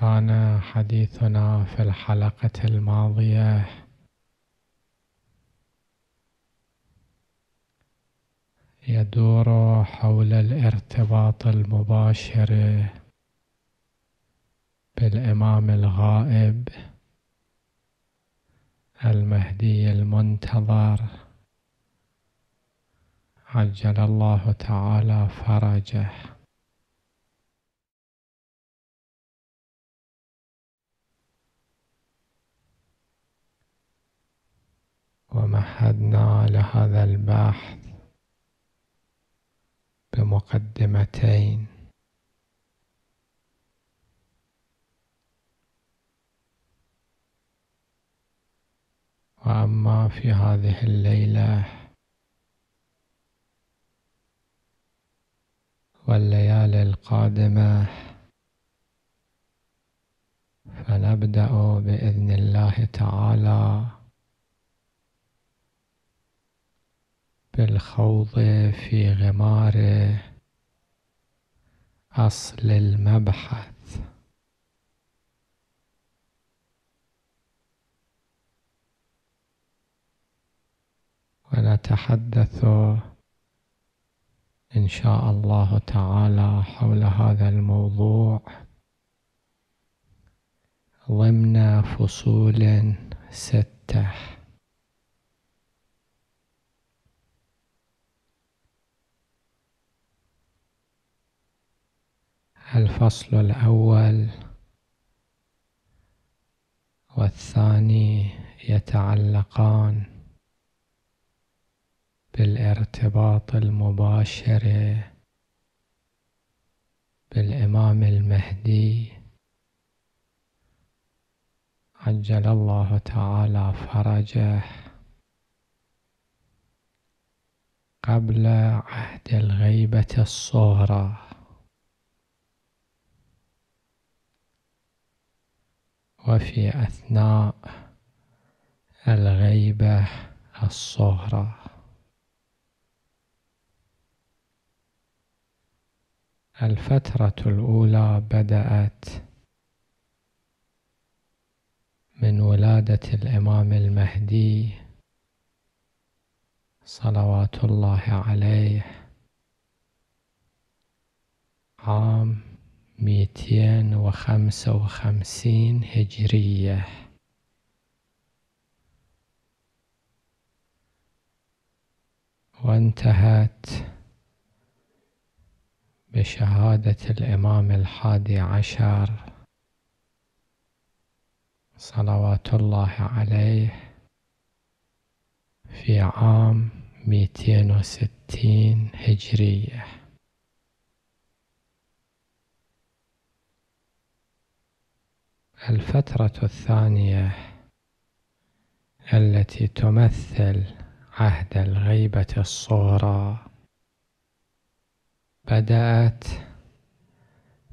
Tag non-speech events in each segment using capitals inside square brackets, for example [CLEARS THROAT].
كان حديثنا في الحلقة الماضية يدور حول الارتباط المباشر بالإمام الغائب المهدي المنتظر عجل الله تعالى فرجه ومهدنا لهذا البحث بمقدمتين وأما في هذه الليلة والليالي القادمة فنبدأ بإذن الله تعالى الخوض في غمار أصل المبحث ونتحدث إن شاء الله تعالى حول هذا الموضوع ضمن فصول سته الفصل الأول والثاني يتعلقان بالارتباط المباشر بالإمام المهدي عجل الله تعالى فرجه قبل عهد الغيبة الصغرى وفي أثناء الغيبة الصغرى الفترة الأولى بدأت من ولادة الإمام المهدي صلوات الله عليه عام ميتين وخمسة وخمسين هجرية وانتهت بشهادة الإمام الحادي عشر صلوات الله عليه في عام ميتين وستين هجريه الفترة الثانية التي تمثل عهد الغيبة الصغرى بدأت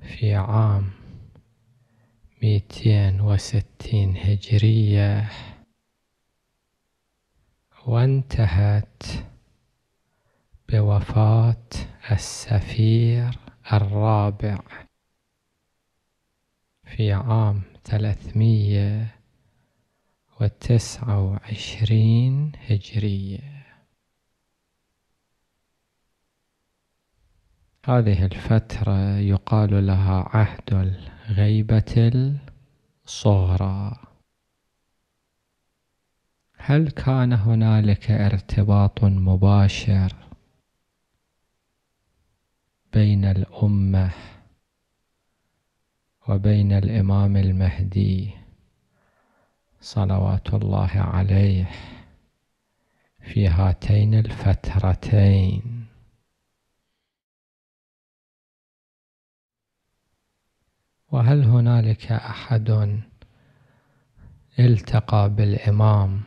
في عام 260 هجرية وانتهت بوفاة السفير الرابع في عام ثلاثمية وتسعة وعشرين هجرية هذه الفترة يقال لها عهد الغيبة الصغرى هل كان هنالك ارتباط مباشر بين الامه وبين الإمام المهدي صلوات الله عليه في هاتين الفترتين وهل هنالك أحد التقى بالإمام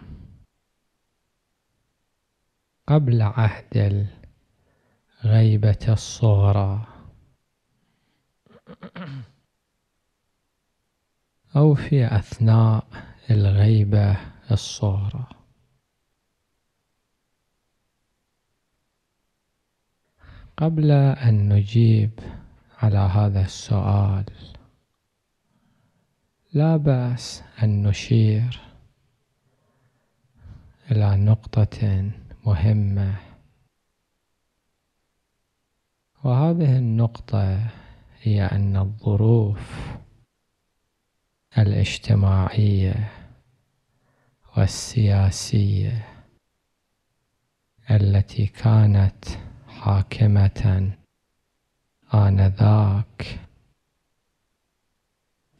قبل عهد الغيبة الصغرى أو في أثناء الغيبة الصغرى قبل أن نجيب على هذا السؤال لا بأس أن نشير إلى نقطة مهمة وهذه النقطة هي أن الظروف الاجتماعية والسياسية التي كانت حاكمة آنذاك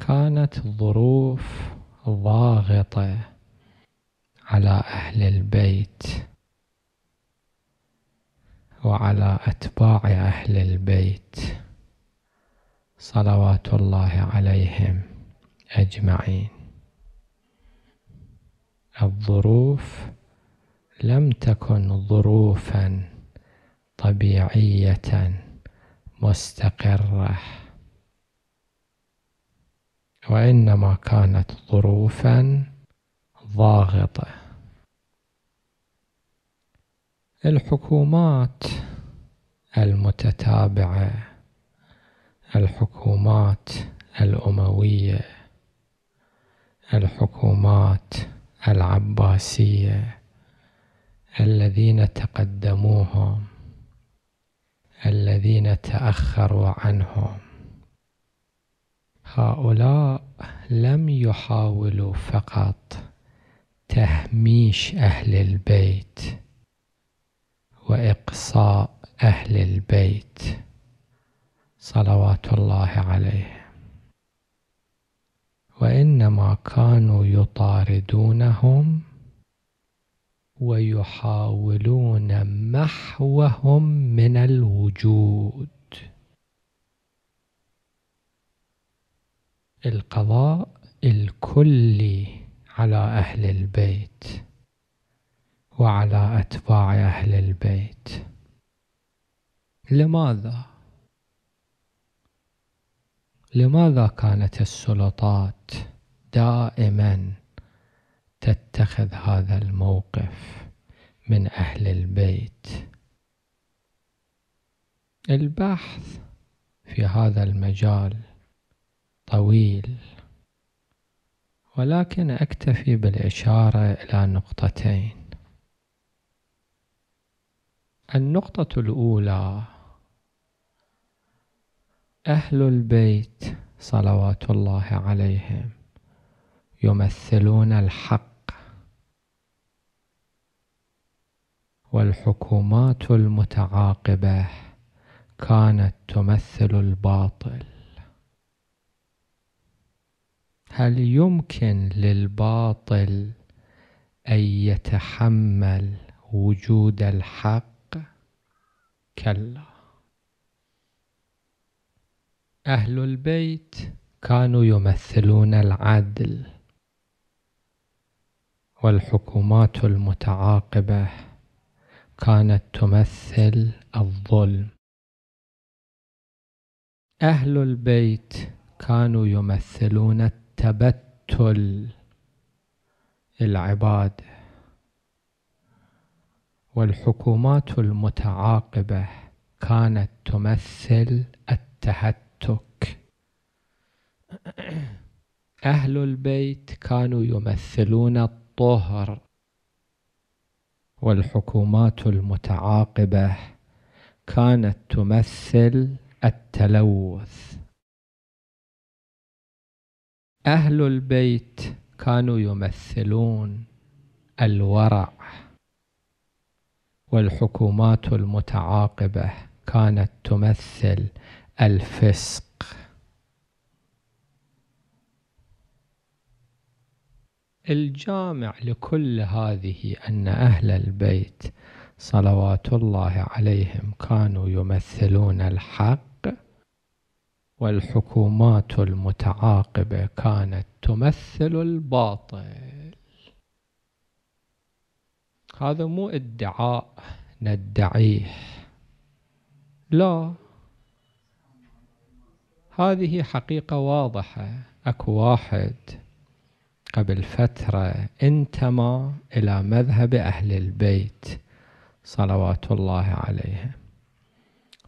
كانت الظروف ضاغطة على أهل البيت وعلى أتباع أهل البيت صلوات الله عليهم أجمعين الظروف لم تكن ظروفا طبيعية مستقرة وإنما كانت ظروفا ضاغطة الحكومات المتتابعة الحكومات الأموية الحكومات العباسية الذين تقدموهم الذين تأخروا عنهم هؤلاء لم يحاولوا فقط تهميش أهل البيت وإقصاء أهل البيت صلوات الله عليه وانما كانوا يطاردونهم ويحاولون محوهم من الوجود القضاء الكلي على اهل البيت وعلى اتباع اهل البيت لماذا لماذا كانت السلطات دائما تتخذ هذا الموقف من أهل البيت البحث في هذا المجال طويل ولكن أكتفي بالإشارة إلى نقطتين النقطة الأولى أهل البيت صلوات الله عليهم يمثلون الحق والحكومات المتعاقبة كانت تمثل الباطل هل يمكن للباطل أن يتحمل وجود الحق؟ كلا أهل البيت كانوا يمثلون العدل والحكومات المتعاقبة كانت تمثل الظلم أهل البيت كانوا يمثلون التبتل العبادة والحكومات المتعاقبة كانت تمثل التهتل توك [CLEARS THROAT] أهل البيت كانوا يمثلون الطهر والحكومات المتعاقبة كانت تمثل التلوث أهل البيت كانوا يمثلون الورع والحكومات المتعاقبة كانت تمثل الفسق الجامع لكل هذه أن أهل البيت صلوات الله عليهم كانوا يمثلون الحق والحكومات المتعاقبة كانت تمثل الباطل هذا مو ادعاء ندعيه لا هذه حقيقة واضحة اكو واحد قبل فترة انتمى إلى مذهب أهل البيت صلوات الله عليهم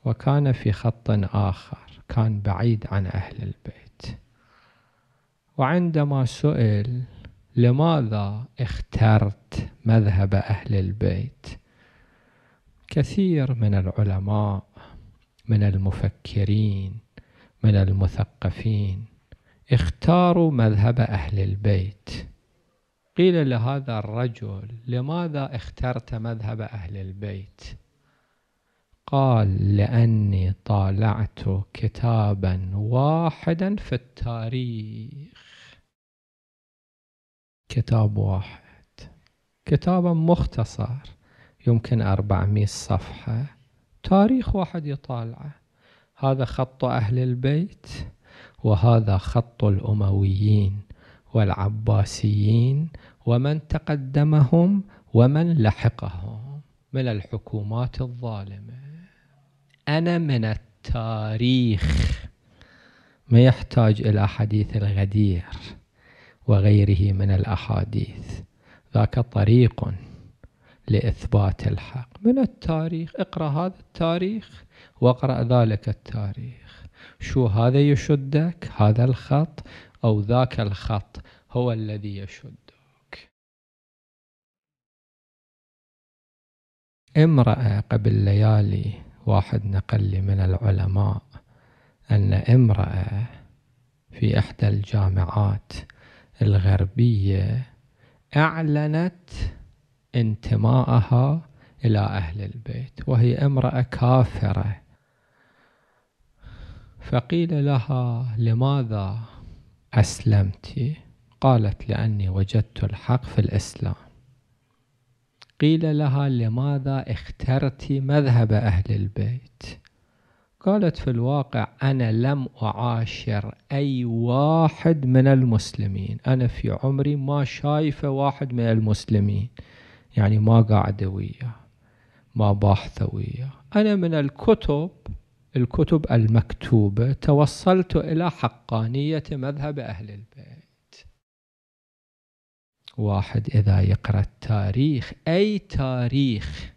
وكان في خط آخر كان بعيد عن أهل البيت وعندما سئل لماذا اخترت مذهب أهل البيت كثير من العلماء من المفكرين من المثقفين اختاروا مذهب أهل البيت قيل لهذا الرجل لماذا اخترت مذهب أهل البيت قال لأني طالعت كتابا واحدا في التاريخ كتاب واحد كتابا مختصر يمكن 400 صفحة تاريخ واحد يطالعه هذا خط أهل البيت وهذا خط الأمويين والعباسيين ومن تقدمهم ومن لحقهم من الحكومات الظالمة أنا من التاريخ ما يحتاج إلى حديث الغدير وغيره من الأحاديث ذاك طريق لإثبات الحق من التاريخ اقرأ هذا التاريخ واقرأ ذلك التاريخ شو هذا يشدك هذا الخط أو ذاك الخط هو الذي يشدك امرأة قبل ليالي واحد نقل لي من العلماء أن امرأة في إحدى الجامعات الغربية أعلنت انتماءها إلى أهل البيت وهي امرأة كافرة فقيل لها لماذا أسلمت قالت لأني وجدت الحق في الإسلام قيل لها لماذا اخترت مذهب أهل البيت قالت في الواقع أنا لم أعاشر أي واحد من المسلمين أنا في عمري ما شايفة واحد من المسلمين يعني ما قاعدة وياه ما باحثة وياه أنا من الكتب الكتب المكتوبة توصلت إلى حقانية مذهب أهل البيت واحد إذا يقرأ التاريخ أي تاريخ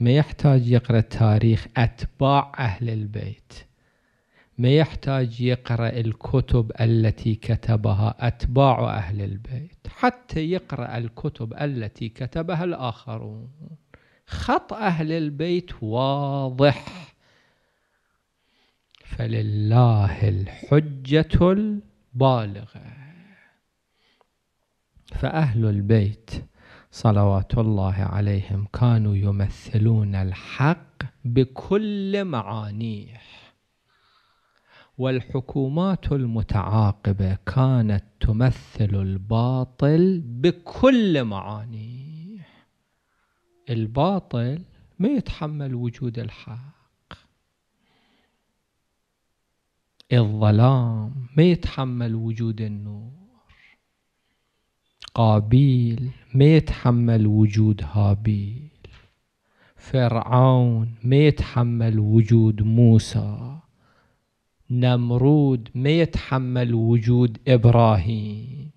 ما يحتاج يقرأ تاريخ أتباع أهل البيت ما يحتاج يقرأ الكتب التي كتبها أتباع أهل البيت حتى يقرأ الكتب التي كتبها الآخرون خط أهل البيت واضح فلله الحجة البالغة فأهل البيت صلوات الله عليهم كانوا يمثلون الحق بكل معانيه والحكومات المتعاقبة كانت تمثل الباطل بكل معانيه الباطل ما يتحمل وجود الحق الظلام ما يتحمل وجود النور قابيل ما يتحمل وجود هابيل فرعون ما يتحمل وجود موسى نمرود ما يتحمل وجود ابراهيم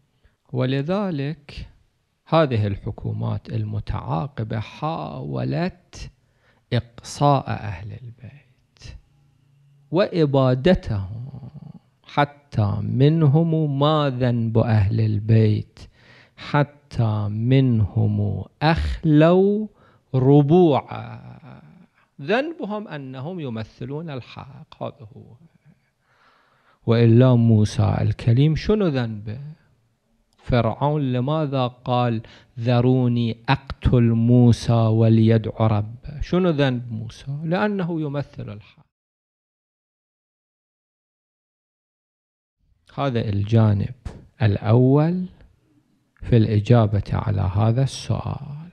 ولذلك هذه الحكومات المتعاقبه حاولت اقصاء اهل البيت وإبادته حتى منهم ما ذنب أهل البيت حتى منهم أخلوا ربوعا ذنبهم أنهم يمثلون الحق هذا هو وإلا موسى الكريم شنو ذنبه فرعون لماذا قال ذروني أقتل موسى وليدعو ربه شنو ذنب موسى لأنه يمثل الحق هذا الجانب الأول في الإجابة على هذا السؤال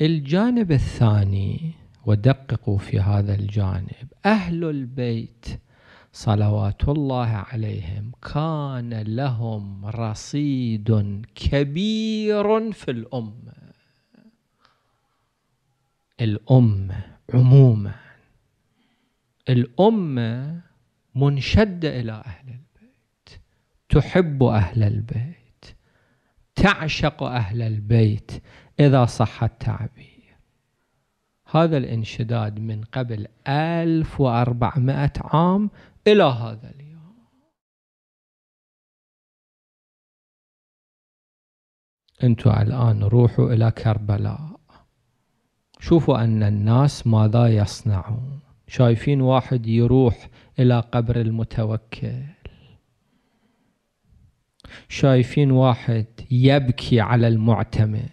الجانب الثاني ودققوا في هذا الجانب أهل البيت صلوات الله عليهم كان لهم رصيد كبير في الأمة الأمة عموما الأمة منشدة إلى أهل البيت تحب أهل البيت تعشق أهل البيت إذا صح التعبير هذا الانشداد من قبل 1400 عام إلى هذا اليوم انتم الآن روحوا إلى كربلاء شوفوا أن الناس ماذا يصنعون شايفين واحد يروح إلى قبر المتوكل شايفين واحد يبكي على المعتمد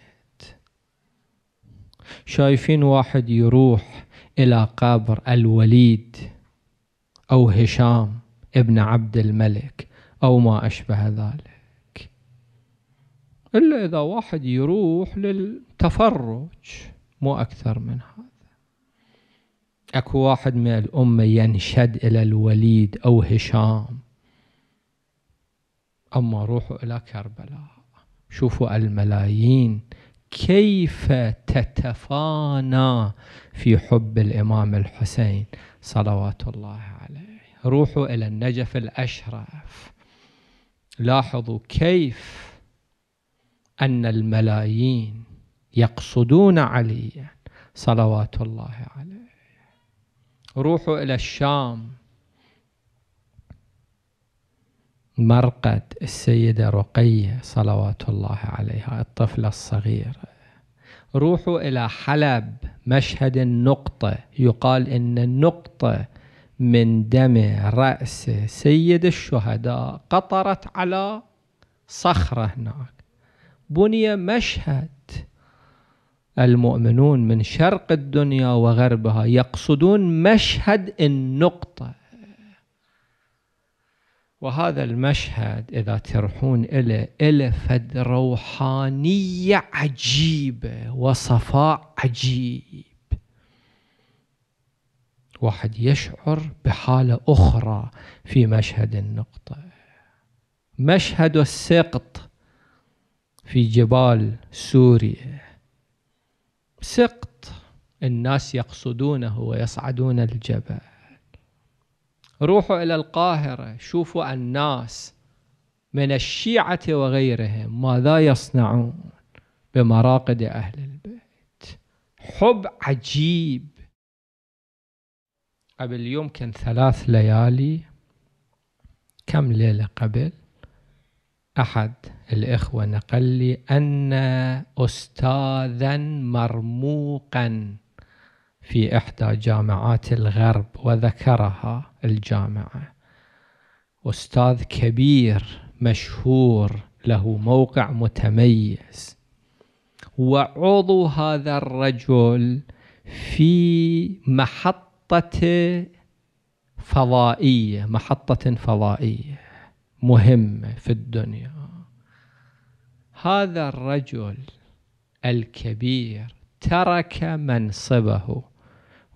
شايفين واحد يروح إلى قبر الوليد أو هشام ابن عبد الملك أو ما أشبه ذلك إلا إذا واحد يروح للتفرج مو أكثر منها اكو واحد من الأمة ينشد إلى الوليد أو هشام أما روحوا إلى كربلاء شوفوا الملايين كيف تتفانى في حب الإمام الحسين صلوات الله عليه روحوا إلى النجف الأشرف لاحظوا كيف أن الملايين يقصدون عليا صلوات الله عليه روحوا إلى الشام مرقد السيدة رقية صلوات الله عليها الطفلة الصغيرة روحوا إلى حلب مشهد النقطة يقال إن النقطة من دم رأس سيد الشهداء قطرت على صخرة هناك بني مشهد المؤمنون من شرق الدنيا وغربها يقصدون مشهد النقطة وهذا المشهد إذا ترحون إليه إلى فد روحانية عجيبة وصفاء عجيب واحد يشعر بحالة أخرى في مشهد النقطة مشهد السقط في جبال سوريا سقط الناس يقصدونه ويصعدون الجبل روحوا إلى القاهرة شوفوا الناس من الشيعة وغيرهم ماذا يصنعون بمراقد أهل البيت حب عجيب قبل يمكن ثلاث ليالي كم ليلة قبل أحد الإخوة نقل لي أن أستاذا مرموقا في إحدى جامعات الغرب وذكرها الجامعة أستاذ كبير مشهور له موقع متميز وعضو هذا الرجل في محطة فضائية محطة فضائية مهمة في الدنيا هذا الرجل الكبير ترك منصبه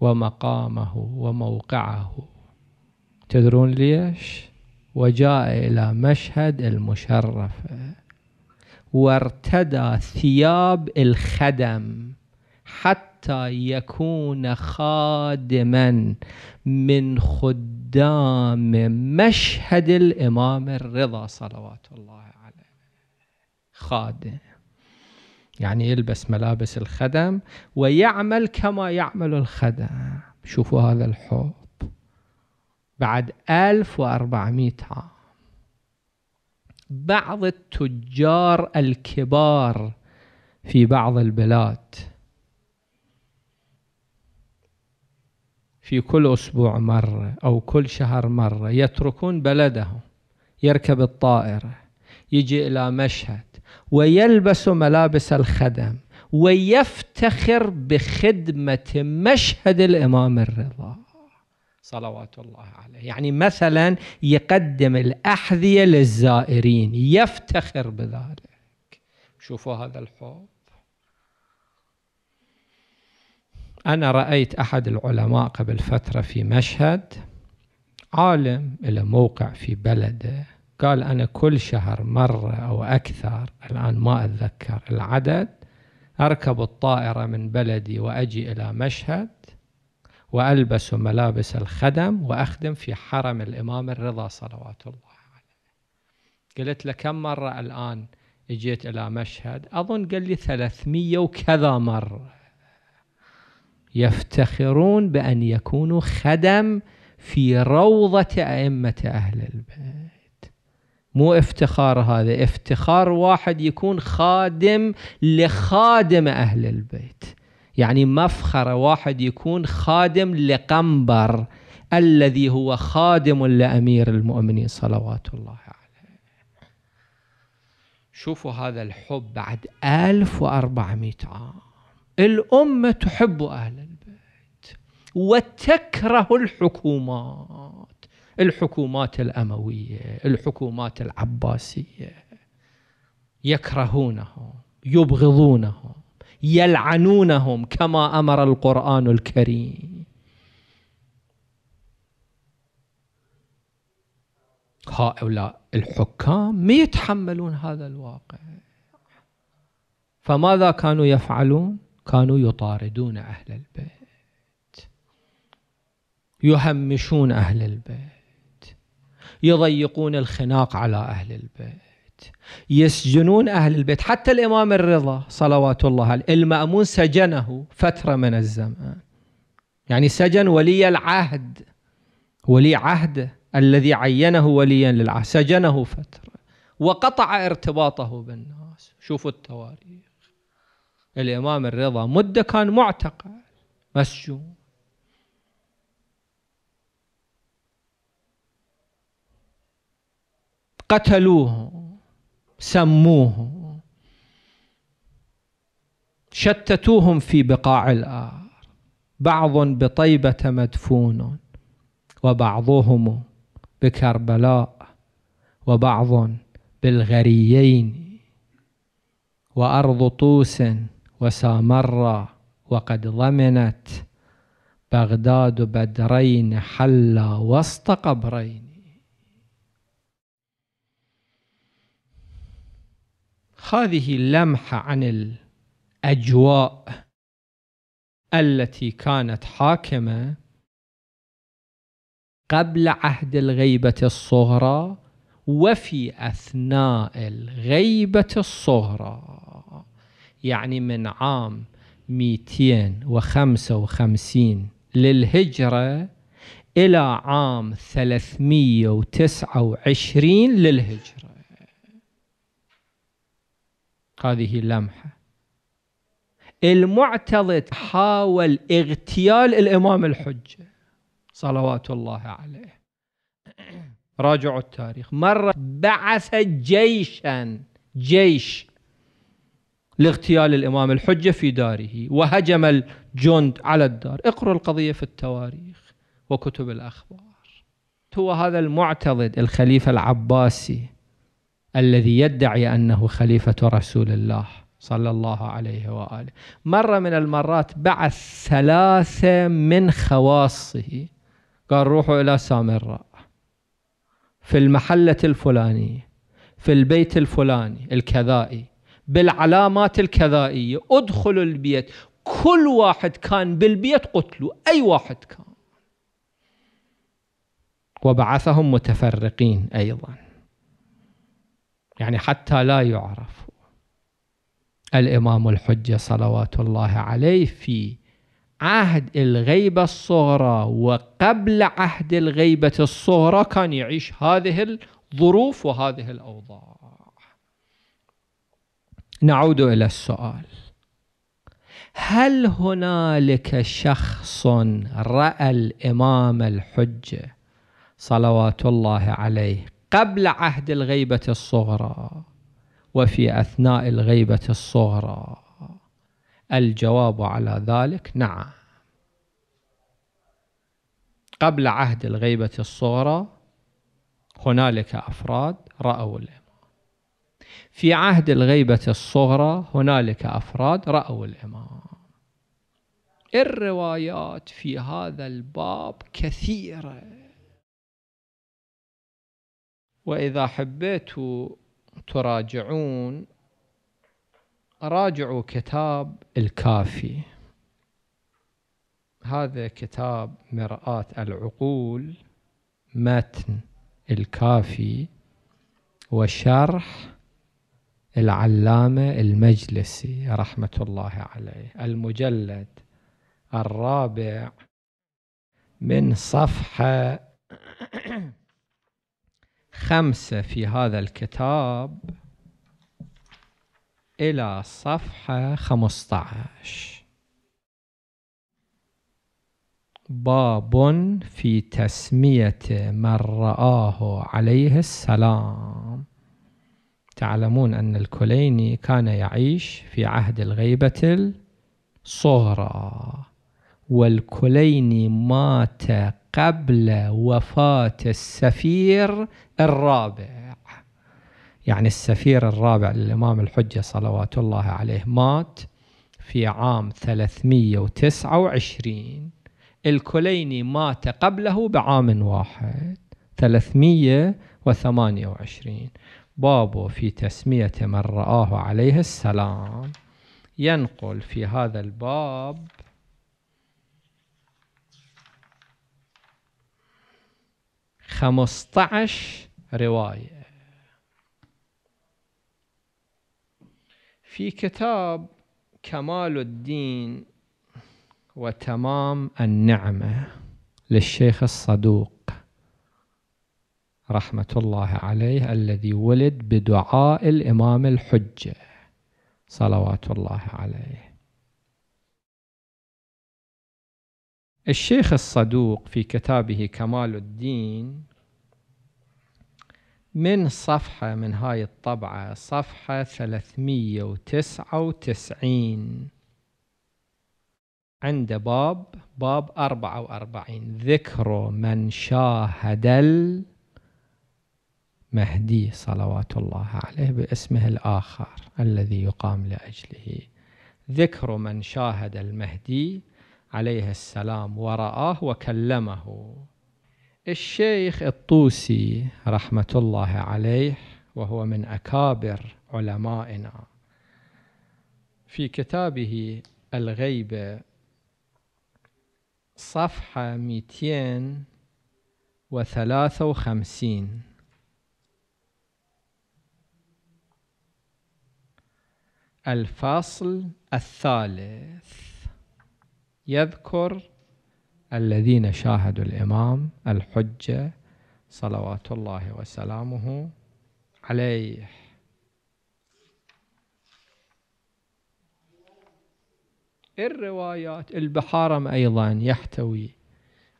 ومقامه وموقعه تدرون ليش وجاء إلى مشهد المشرفة وارتدى ثياب الخدم حتى يكون خادما من خدام مشهد الإمام الرضا صلوات الله عليه خادم يعني يلبس ملابس الخدم ويعمل كما يعمل الخدم شوفوا هذا الحب بعد 1400 عام بعض التجار الكبار في بعض البلاد في كل أسبوع مرة أو كل شهر مرة يتركون بلدهم يركب الطائرة يجي إلى مشهد ويلبس ملابس الخدم ويفتخر بخدمة مشهد الإمام الرضا صلوات الله عليه يعني مثلا يقدم الأحذية للزائرين يفتخر بذلك شوفوا هذا الحب أنا رأيت أحد العلماء قبل فترة في مشهد عالم له موقع في بلده قال أنا كل شهر مرة أو أكثر الآن ما أتذكر العدد أركب الطائرة من بلدي وأجي إلى مشهد وألبس ملابس الخدم وأخدم في حرم الإمام الرضا صلوات الله عليه قلت له كم مرة الآن اجيت إلى مشهد أظن قال لي ثلاثمية وكذا مرة يفتخرون بأن يكونوا خدم في روضة أئمة أهل البيت مو افتخار هذا افتخار واحد يكون خادم لخادم أهل البيت يعني مفخرة واحد يكون خادم لقنبر الذي هو خادم لأمير المؤمنين صلوات الله عليه شوفوا هذا الحب بعد 1400 عام الأمة تحب أهل البيت وتكره الحكومات الحكومات الأموية الحكومات العباسية يكرهونهم يبغضونهم يلعنونهم كما أمر القرآن الكريم هؤلاء الحكام ما يتحملون هذا الواقع فماذا كانوا يفعلون كانوا يطاردون أهل البيت يهمشون أهل البيت يضيقون الخناق على أهل البيت يسجنون أهل البيت حتى الإمام الرضا صلوات الله عليه المأمون سجنه فترة من الزمان يعني سجن ولي العهد ولي عهده الذي عينه وليا للعهد سجنه فترة وقطع ارتباطه بالناس شوفوا التواريخ الإمام الرضا مدة كان معتقل مسجون قتلوه سموه شتتوهم في بقاع الارض بعض بطيبه مدفون وبعضهم بكربلاء وبعض بالغريين وارض طوس وسامره وقد ضمنت بغداد بدرين حلا وسط قبرين هذه لمحه عن الاجواء التي كانت حاكمه قبل عهد الغيبه الصغرى وفي اثناء الغيبه الصغرى يعني من عام 255 للهجره الى عام 329 للهجره هذه لمحة المعتضد حاول اغتيال الإمام الحجة صلوات الله عليه راجعوا التاريخ مرة بعث جيشا جيش لاغتيال الإمام الحجة في داره وهجم الجند على الدار اقروا القضية في التواريخ وكتب الأخبار هو هذا المعتضد الخليفة العباسي الذي يدعي انه خليفه رسول الله صلى الله عليه واله مره من المرات بعث ثلاثه من خواصه قال روحوا الى سامراء في المحله الفلانيه في البيت الفلاني الكذائي بالعلامات الكذائيه ادخلوا البيت كل واحد كان بالبيت قتلوا اي واحد كان وبعثهم متفرقين ايضا يعني حتى لا يعرف الإمام الحجة صلوات الله عليه في عهد الغيبة الصغرى وقبل عهد الغيبة الصغرى كان يعيش هذه الظروف وهذه الأوضاع نعود إلى السؤال هل هنالك شخص رأى الإمام الحجة صلوات الله عليه قبل عهد الغيبة الصغرى وفي أثناء الغيبة الصغرى الجواب على ذلك نعم قبل عهد الغيبة الصغرى هنالك أفراد رأوا الإمام في عهد الغيبة الصغرى هنالك أفراد رأوا الإمام الروايات في هذا الباب كثيره وإذا حبيتوا تراجعون راجعوا كتاب الكافي هذا كتاب مرآة العقول متن الكافي وشرح العلامة المجلسي رحمة الله عليه المجلد الرابع من صفحة خمسة في هذا الكتاب إلى صفحة خمسة باب في تسمية من رآه عليه السلام تعلمون أن الكليني كان يعيش في عهد الغيبة الصغرى والكليني مات قبل وفاة السفير الرابع يعني السفير الرابع للإمام الحجة صلوات الله عليه مات في عام 329 الكليني مات قبله بعام واحد 328 بابه في تسمية من رآه عليه السلام ينقل في هذا الباب خمسة عشر رواية في كتاب كمال الدين وتمام النعمة للشيخ الصدوق رحمة الله عليه الذي ولد بدعاء الإمام الحجة صلوات الله عليه الشيخ الصدوق في كتابه كمال الدين من صفحة من هاي الطبعة صفحة 399 عند باب باب 44 ذكر من شاهد المهدي صلوات الله عليه باسمه الآخر الذي يقام لأجله ذكر من شاهد المهدي عليه السلام ورآه وكلمه الشيخ الطوسي رحمة الله عليه وهو من أكابر علمائنا في كتابه الغيبة صفحة 253 الفصل الثالث يذكر الذين شاهدوا الإمام الحجة صلوات الله وسلامه عليه الروايات البحارم أيضا يحتوي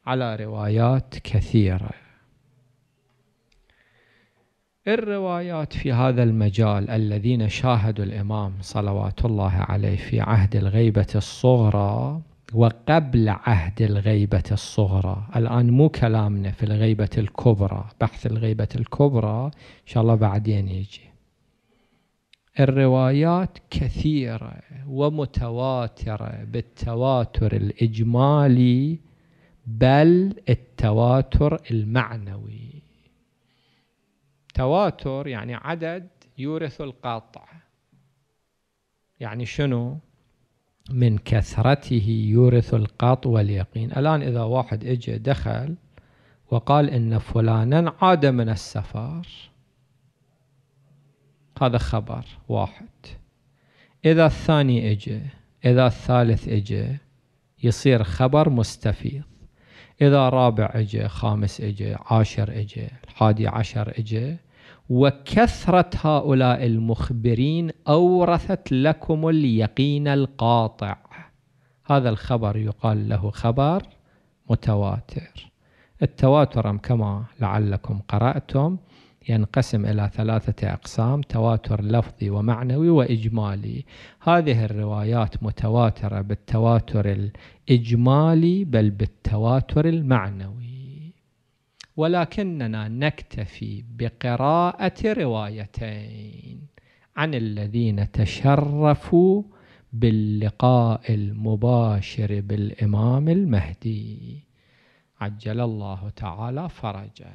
على روايات كثيرة الروايات في هذا المجال الذين شاهدوا الإمام صلوات الله عليه في عهد الغيبة الصغرى وقبل عهد الغيبة الصغرى الآن مو كلامنا في الغيبة الكبرى بحث الغيبة الكبرى إن شاء الله بعدين يجي الروايات كثيرة ومتواترة بالتواتر الإجمالي بل التواتر المعنوي تواتر يعني عدد يورث القاطع يعني شنو من كثرته يورث القط واليقين الآن إذا واحد إجا دخل وقال إن فلانا عاد من السفر هذا خبر واحد إذا الثاني إجا إذا الثالث إجا يصير خبر مستفيض إذا رابع إجا خامس إجا عاشر إجا حادي عشر إجا وكثرة هؤلاء المخبرين أورثت لكم اليقين القاطع هذا الخبر يقال له خبر متواتر التواتر كما لعلكم قرأتم ينقسم إلى ثلاثة أقسام تواتر لفظي ومعنوي وإجمالي هذه الروايات متواترة بالتواتر الإجمالي بل بالتواتر المعنوي ولكننا نكتفي بقراءة روايتين عن الذين تشرفوا باللقاء المباشر بالإمام المهدي عجل الله تعالى فرجه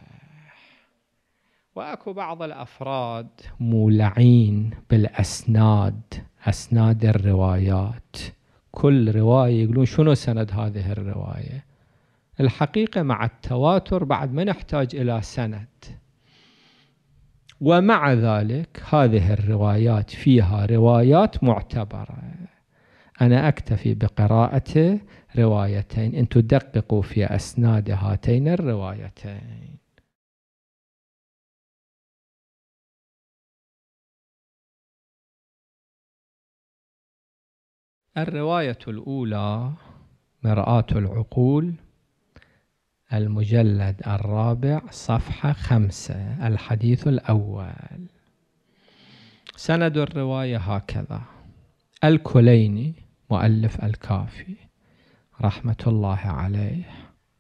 واكو بعض الافراد مولعين بالاسناد اسناد الروايات كل روايه يقولون شنو سند هذه الروايه الحقيقة مع التواتر بعد ما نحتاج إلى سند ومع ذلك هذه الروايات فيها روايات معتبرة أنا أكتفي بقراءة روايتين إن تدققوا في أسناد هاتين الروايتين الرواية الأولى مرآة العقول المجلد الرابع صفحة خمسة الحديث الأول سند الرواية هكذا الكليني مؤلف الكافي رحمة الله عليه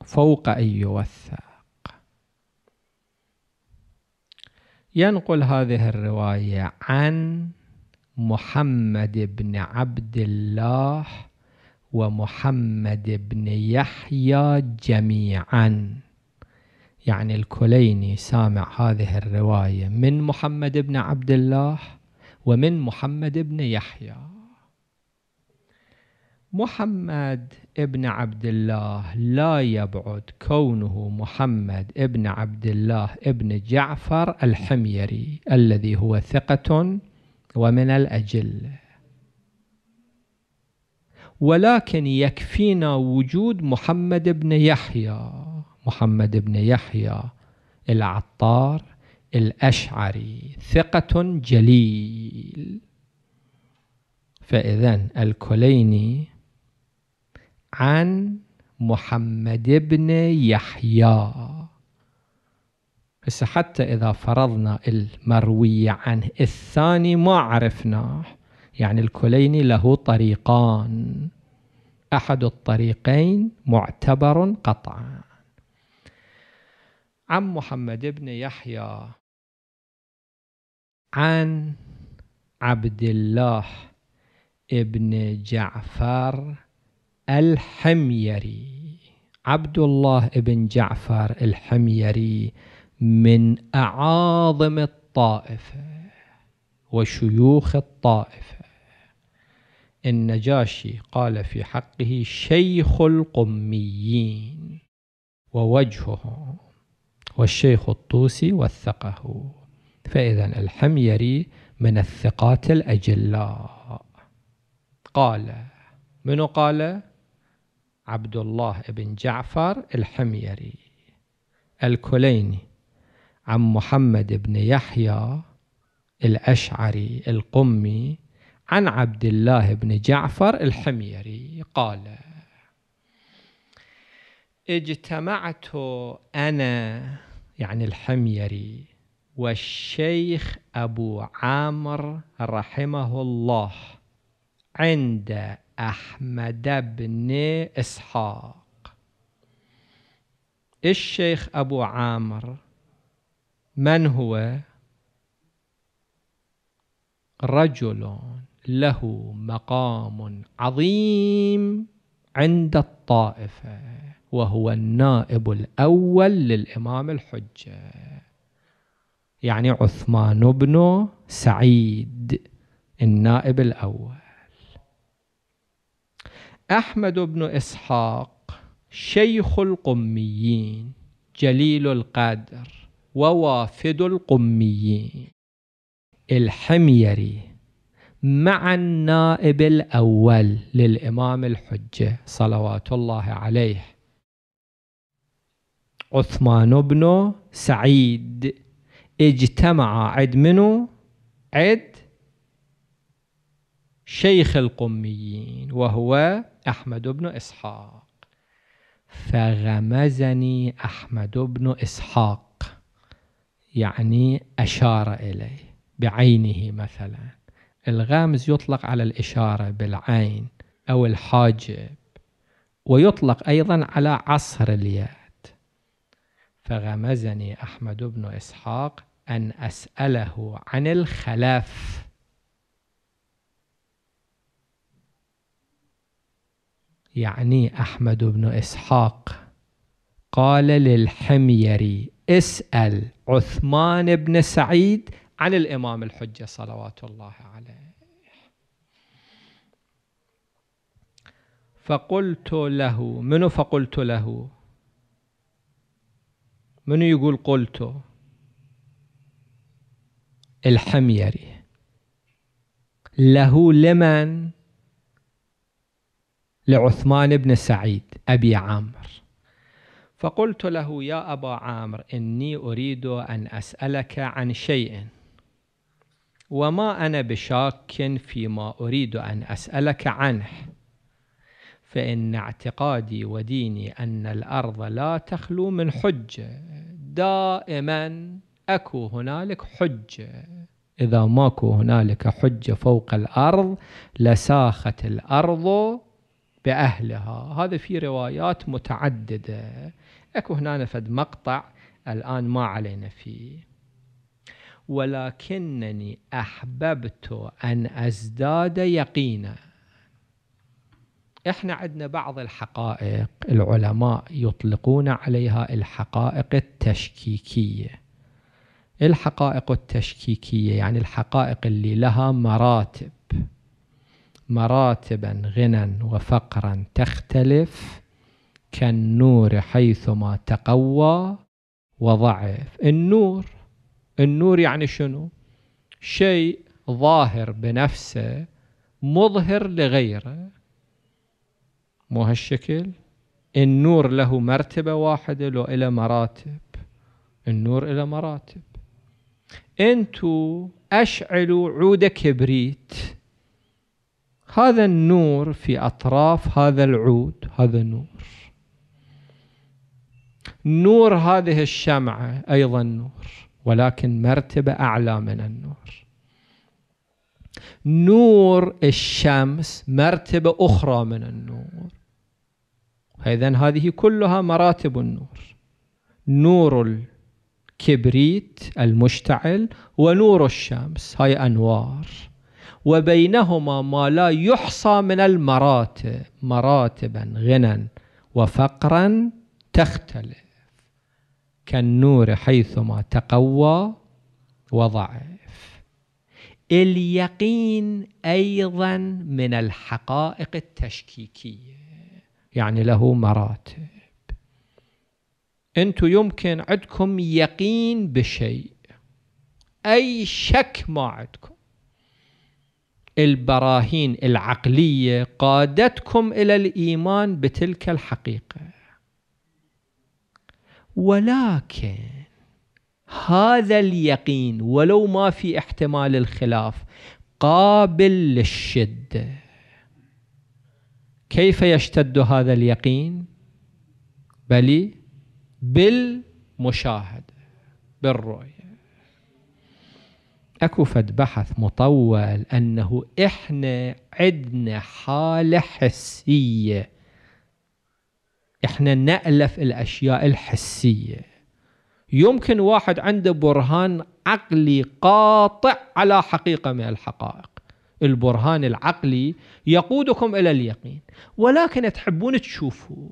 فوق أن يوثق ينقل هذه الرواية عن محمد بن عبد الله ومحمد بن يحيى جميعا يعني الكليني سامع هذه الرواية من محمد بن عبد الله ومن محمد بن يحيى محمد ابن عبد الله لا يبعد كونه محمد ابن عبد الله ابن جعفر الحميري الذي هو ثقة ومن الأجلة ولكن يكفينا وجود محمد بن يحيى محمد بن يحيى العطار الأشعري ثقة جليل فإذا الكليني عن محمد بن يحيى حتى إذا فرضنا المروية عنه الثاني ما عرفناه يعني الكليني له طريقان أحد الطريقين معتبر قطعا عن محمد بن يحيى عن عبد الله ابن جعفر الحميري عبد الله ابن جعفر الحميري من أعاظم الطائفة وشيوخ الطائفة النجاشي قال في حقه شيخ القميين ووجهه والشيخ الطوسي وثقه فإذا الحميري من الثقات الأجلاء قال من قال عبد الله بن جعفر الحميري الكليني عن محمد بن يحيى الأشعري القمي عن عبد الله بن جعفر الحميري قال اجتمعت أنا يعني الحميري والشيخ أبو عامر رحمه الله عند أحمد بن إسحاق الشيخ أبو عامر من هو رجل له مقام عظيم عند الطائفة وهو النائب الأول للإمام الحجة يعني عثمان بن سعيد النائب الأول أحمد بن إسحاق شيخ القميين جليل القدر ووافد القميين الحميري مع النائب الأول للإمام الحجة صلوات الله عليه عثمان بن سعيد اجتمع عد منه عد شيخ القميين وهو أحمد بن إسحاق فغمزني أحمد بن إسحاق يعني أشار إليه بعينه مثلاً الغامز يطلق على الإشارة بالعين أو الحاجب ويطلق أيضا على عصر اليد فغمزني أحمد بن إسحاق أن أسأله عن الخلف يعني أحمد بن إسحاق قال للحميري اسأل عثمان بن سعيد عن الإمام الحجة صلوات الله عليه فقلت له منو فقلت له منو يقول قلت الحميري له لمن لعثمان بن سعيد أبي عامر فقلت له يا أبا عامر إني أريد أن أسألك عن شيء وما انا بشاك فيما اريد ان اسالك عنه فان اعتقادي وديني ان الارض لا تخلو من حجه دائما اكو هنالك حجه اذا ماكو هنالك حجه فوق الارض لساخت الارض باهلها هذا في روايات متعدده اكو هنا فد مقطع الان ما علينا فيه ولكنني أحببت أن أزداد يقينا إحنا عندنا بعض الحقائق العلماء يطلقون عليها الحقائق التشكيكية الحقائق التشكيكية يعني الحقائق اللي لها مراتب مراتبا غنى وفقرا تختلف كالنور حيثما تقوى وضعف النور النور يعني شنو شيء ظاهر بنفسه مظهر لغيره مو هالشكل النور له مرتبة واحدة لو إلى مراتب النور إلى مراتب أنتوا أشعلوا عود كبريت هذا النور في أطراف هذا العود هذا نور نور هذه الشمعة أيضا نور ولكن مرتبة أعلى من النور نور الشمس مرتبة أخرى من النور إذا هذه كلها مراتب النور نور الكبريت المشتعل ونور الشمس هاي أنوار وبينهما ما لا يحصى من المراتب مراتبا غنى وفقرا تختلف كالنور حيثما تقوى وضعف اليقين أيضا من الحقائق التشكيكية يعني له مراتب أنتم يمكن عندكم يقين بشيء أي شك ما عندكم البراهين العقلية قادتكم إلى الإيمان بتلك الحقيقة ولكن هذا اليقين ولو ما في احتمال الخلاف قابل للشده كيف يشتد هذا اليقين بل بالمشاهده بالرؤيه اكو فد بحث مطول انه احنا عدنا حاله حسيه احنا نألف الاشياء الحسيه يمكن واحد عنده برهان عقلي قاطع على حقيقه من الحقائق البرهان العقلي يقودكم الى اليقين ولكن تحبون تشوفوا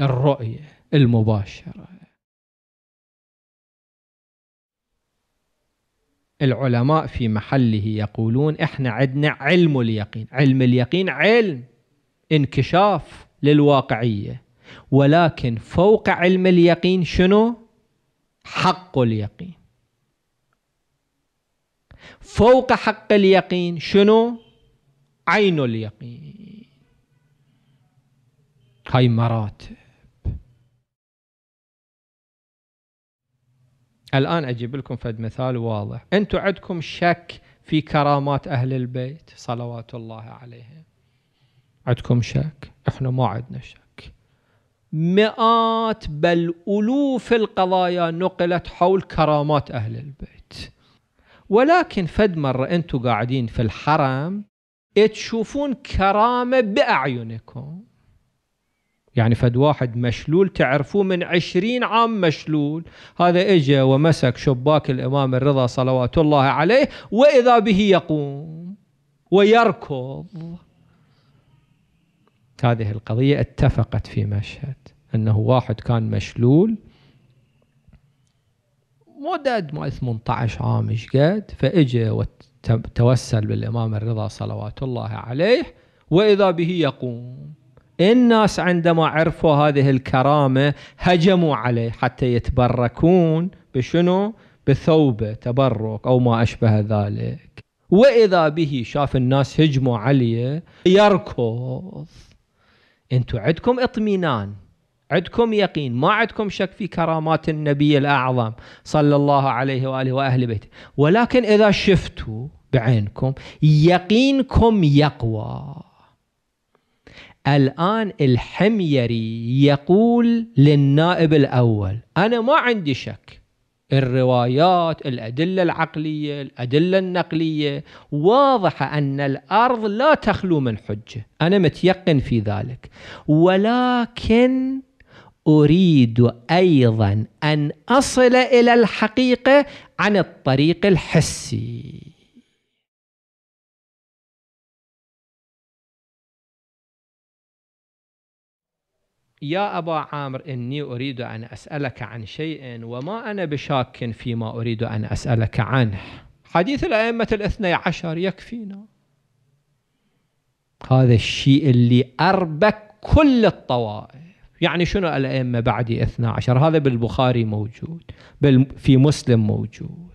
الرؤيه المباشره العلماء في محله يقولون احنا عندنا علم اليقين علم اليقين علم انكشاف للواقعيه ولكن فوق علم اليقين شنو حق اليقين فوق حق اليقين شنو عين اليقين هاي مراتب الآن أجيب لكم فد مثال واضح أنتم عندكم شك في كرامات أهل البيت صلوات الله عليهم عندكم شك احنا ما عندنا شك مئات بل ألوف القضايا نقلت حول كرامات أهل البيت ولكن فد مرة أنتم قاعدين في الحرم تشوفون كرامة بأعينكم يعني فد واحد مشلول تعرفوه من عشرين عام مشلول هذا اجى ومسك شباك الامام الرضا صلوات الله عليه واذا به يقوم ويركض هذه القضية اتفقت في مشهد أنه واحد كان مشلول مدد مال 18 عام ايش قد فاجى وتوسل بالامام الرضا صلوات الله عليه واذا به يقوم الناس عندما عرفوا هذه الكرامه هجموا عليه حتى يتبركون بشنو؟ بثوبه تبرك او ما اشبه ذلك واذا به شاف الناس هجموا عليه يركض انتم عندكم اطمئنان عندكم يقين ما عندكم شك في كرامات النبي الأعظم صلى الله عليه وآله وأهل بيته ولكن إذا شفتوا بعينكم يقينكم يقوى الآن الحميري يقول للنائب الأول أنا ما عندي شك الروايات الأدلة العقلية الأدلة النقلية واضحة أن الأرض لا تخلو من حجة أنا متيقن في ذلك ولكن أريد أيضا أن أصل إلى الحقيقة عن الطريق الحسي يا أبا عامر إني أريد أن أسألك عن شيء وما أنا بشاك فيما أريد أن أسألك عنه حديث الأئمة الاثني عشر يكفينا هذا الشيء اللي أربك كل الطوائف يعني شنو الأئمة بعدي اثنى عشر هذا بالبخاري موجود بال في مسلم موجود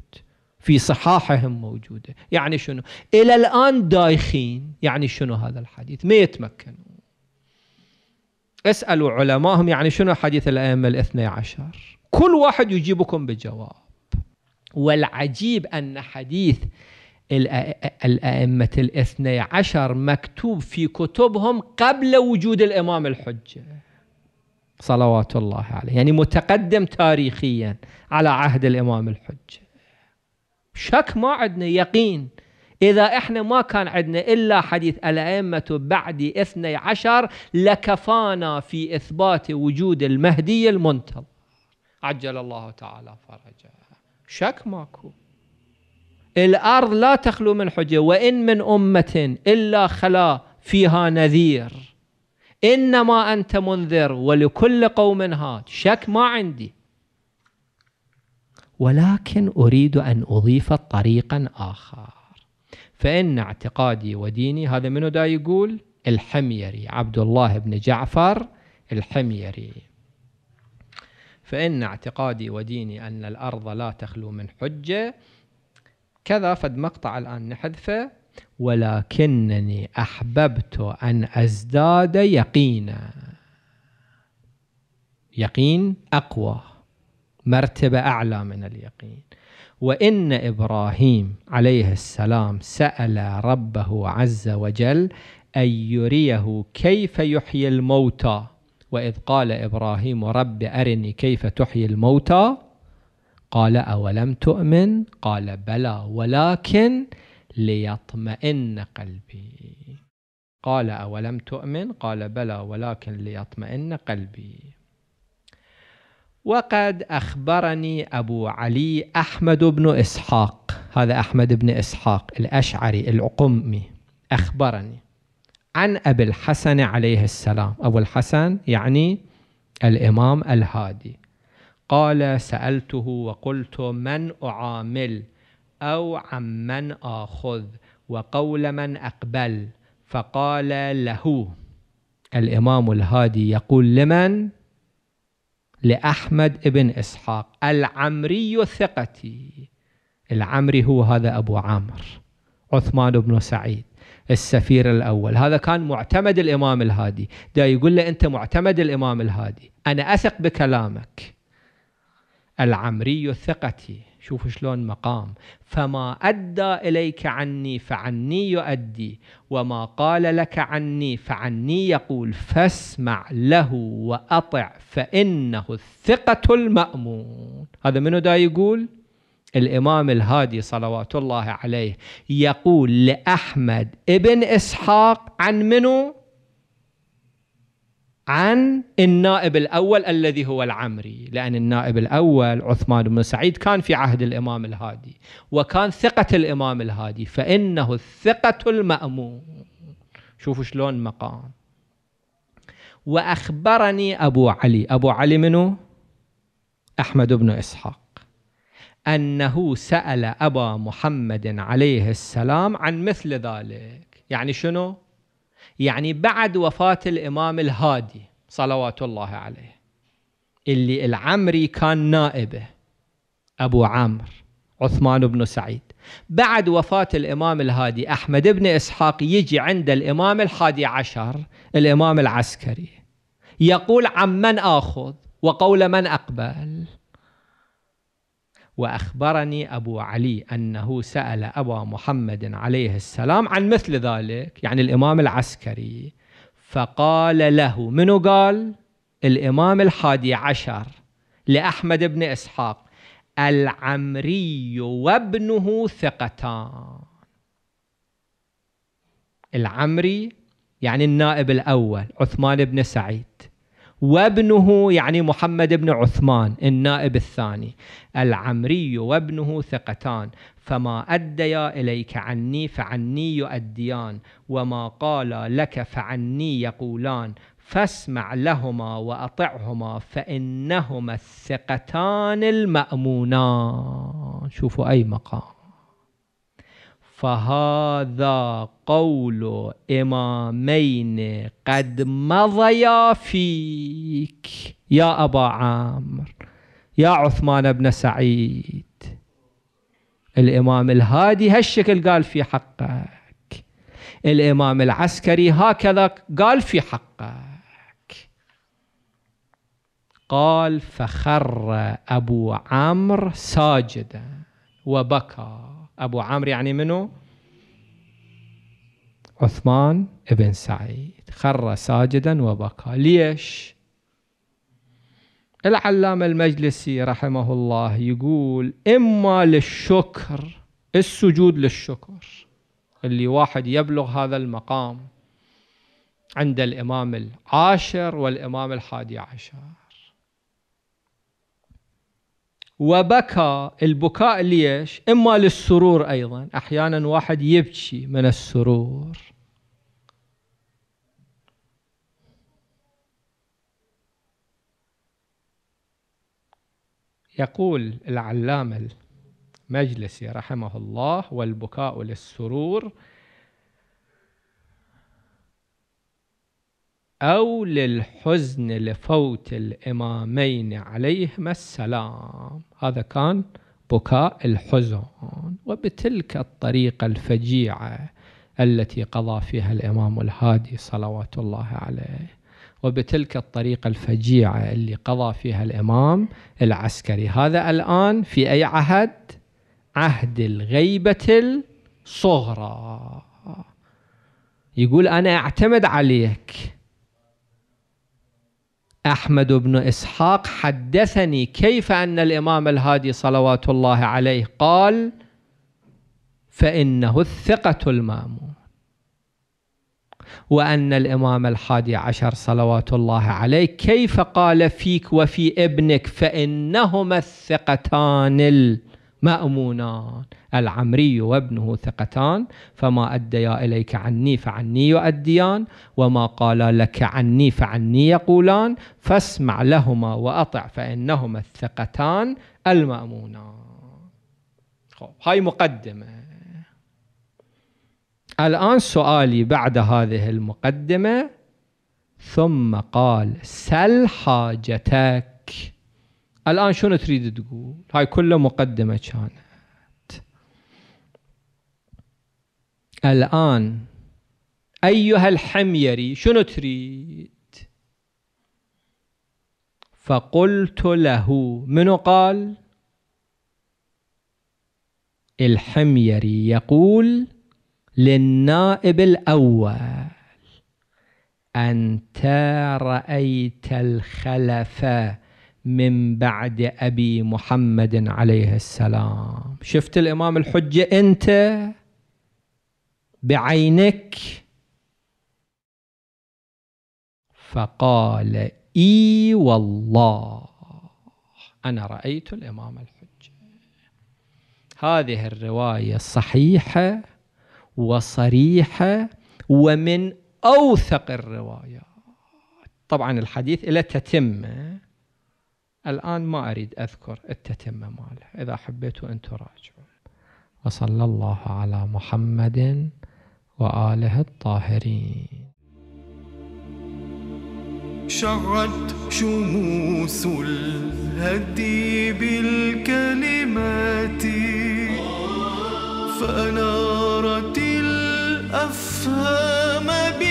في صحاحهم موجودة يعني شنو إلى الآن دايخين يعني شنو هذا الحديث ما يتمكنون اسألوا علماءهم يعني شنو حديث الأئمة الاثني عشر كل واحد يجيبكم بجواب والعجيب أن حديث الأئمة الاثني عشر مكتوب في كتبهم قبل وجود الإمام الحجة صلوات الله عليه يعني متقدم تاريخيا على عهد الإمام الحجة شك ما عندنا يقين إذا إحنا ما كان عندنا إلا حديث الأئمة بعد اثني عشر لكفانا في إثبات وجود المهدي المنتظر عجل الله تعالى فرجه شك ماكو الأرض لا تخلو من حجة وإن من أمة إلا خلا فيها نذير إنما أنت منذر ولكل قوم هاد شك ما عندي ولكن أريد أن أضيف طريقا آخر فإن اعتقادي وديني هذا منو دا يقول الحميري عبد الله بن جعفر الحميري فإن اعتقادي وديني أن الأرض لا تخلو من حجة كذا فد مقطع الآن نحذفه ولكنني أحببت أن أزداد يقينا يقين أقوى مرتبة أعلى من اليقين وان ابراهيم عليه السلام سال ربه عز وجل ان يريه كيف يحيي الموتى واذ قال ابراهيم رب ارني كيف تحيي الموتى قال اولم تؤمن قال بلى ولكن ليطمئن قلبي قال اولم تؤمن قال بلى ولكن ليطمئن قلبي وقد أخبرني أبو علي أحمد بن إسحاق هذا أحمد بن إسحاق الأشعري العقمي أخبرني عن أبي الحسن عليه السلام أبو الحسن يعني الإمام الهادي قال سألته وقلت من أعامل أو عمن آخذ وقول من أقبل فقال له الإمام الهادي يقول لمن لأحمد ابن إسحاق العمري الثقتي العمري هو هذا أبو عامر عثمان بن سعيد السفير الأول هذا كان معتمد الإمام الهادي دا يقول له أنت معتمد الإمام الهادي أنا أثق بكلامك العمري الثقتي شوفوا شلون مقام فما أدى إليك عني فعني يؤدي وما قال لك عني فعني يقول فاسمع له وأطع فإنه الثقة المأمون هذا منو دا يقول؟ الإمام الهادي صلوات الله عليه يقول لأحمد ابن إسحاق عن منو؟ عن النائب الأول الذي هو العمري لأن النائب الأول عثمان بن سعيد كان في عهد الإمام الهادي وكان ثقة الإمام الهادي فإنه الثقة المأمون شوفوا شلون مقام وأخبرني أبو علي أبو علي منو؟ أحمد بن إسحاق أنه سأل أبا محمد عليه السلام عن مثل ذلك يعني شنو؟ يعني بعد وفاة الإمام الهادي صلوات الله عليه اللي العمري كان نائبه أبو عمرو عثمان بن سعيد بعد وفاة الإمام الهادي أحمد بن إسحاق يجي عند الإمام الحادي عشر الإمام العسكري يقول عمن آخذ وقول من أقبل وأخبرني أبو علي أنه سأل أبا محمد عليه السلام عن مثل ذلك يعني الإمام العسكري فقال له منو قال الإمام الحادي عشر لأحمد بن إسحاق العمري وابنه ثقتان العمري يعني النائب الأول عثمان بن سعيد وابنه يعني محمد بن عثمان النائب الثاني العمري وابنه ثقتان فما أديا إليك عني فعني يؤديان وما قال لك فعني يقولان فاسمع لهما وأطعهما فإنهما الثقتان المأمونان شوفوا أي مقام فهذا قول إمامين قد مضيا فيك يا أبا عامر يا عثمان بن سعيد الإمام الهادي هالشكل قال في حقك الإمام العسكري هكذا قال في حقك قال فخر أبو عمرو ساجدا وبكى أبو عامر يعني منو؟ عثمان بن سعيد خر ساجدا وبكى ليش؟ العلامة المجلسي رحمه الله يقول إما للشكر السجود للشكر اللي واحد يبلغ هذا المقام عند الإمام العاشر والإمام الحادي عشر وبكى البكاء ليش إما للسرور أيضا أحيانا واحد يبكي من السرور يقول العلامة المجلسي رحمه الله والبكاء للسرور أو للحزن لفوت الإمامين عليهما السلام هذا كان بكاء الحزن وبتلك الطريقة الفجيعة التي قضى فيها الإمام الهادي صلوات الله عليه وبتلك الطريقة الفجيعة اللي قضى فيها الإمام العسكري هذا الآن في أي عهد؟ عهد الغيبة الصغرى يقول أنا أعتمد عليك أحمد بن إسحاق حدثني كيف أن الإمام الهادي صلوات الله عليه قال فإنه الثقة المأمون وأن الإمام الحادي عشر صلوات الله عليه كيف قال فيك وفي ابنك فإنهما الثقتان المأمون مأمونان العمري وابنه ثقتان فما أديا إليك عني فعني يؤديان وما قالا لك عني فعني يقولان فاسمع لهما وأطع فإنهما الثقتان المأمونان هاي مقدمة الآن سؤالي بعد هذه المقدمة ثم قال سل حاجتك الان شنو تريد تقول؟ هاي كلها مقدمه كانت. الان ايها الحميري شنو تريد؟ فقلت له منو قال؟ الحميري يقول للنائب الاول انت رايت الخلفه من بعد أبي محمد عليه السلام شفت الإمام الحجة أنت بعينك فقال إي والله أنا رأيت الإمام الحجة هذه الرواية صحيحة وصريحة ومن أوثق الروايات طبعا الحديث إلى تتمه الآن ما أريد أذكر التتمة ماله إذا حبيتوا أن تراجعوا وصلى الله على محمد وآله الطاهرين شعت شموس الهدي بالكلمات فأنارت الأفهام بالكلمات